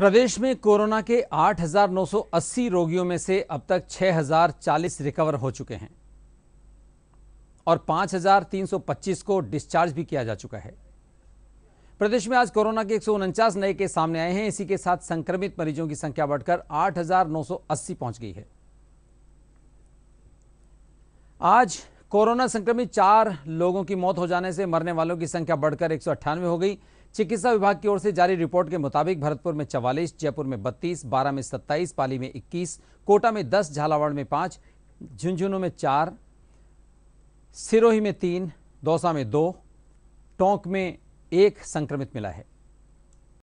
प्रदेश में कोरोना के 8,980 रोगियों में से अब तक 6,040 रिकवर हो चुके हैं और 5,325 को डिस्चार्ज भी किया जा चुका है प्रदेश में आज कोरोना के एक नए केस सामने आए हैं इसी के साथ संक्रमित मरीजों की संख्या बढ़कर 8,980 पहुंच गई है आज कोरोना संक्रमित चार लोगों की मौत हो जाने से मरने वालों की संख्या बढ़कर एक हो गई चिकित्सा विभाग की ओर से जारी रिपोर्ट के मुताबिक भरतपुर में चवालीस जयपुर में बत्तीस बारह में सत्ताईस पाली में इक्कीस कोटा में दस झालावाड़ में 5, झुंझुनू में चार सिरोही में तीन दौसा में दो टोंक में एक संक्रमित मिला है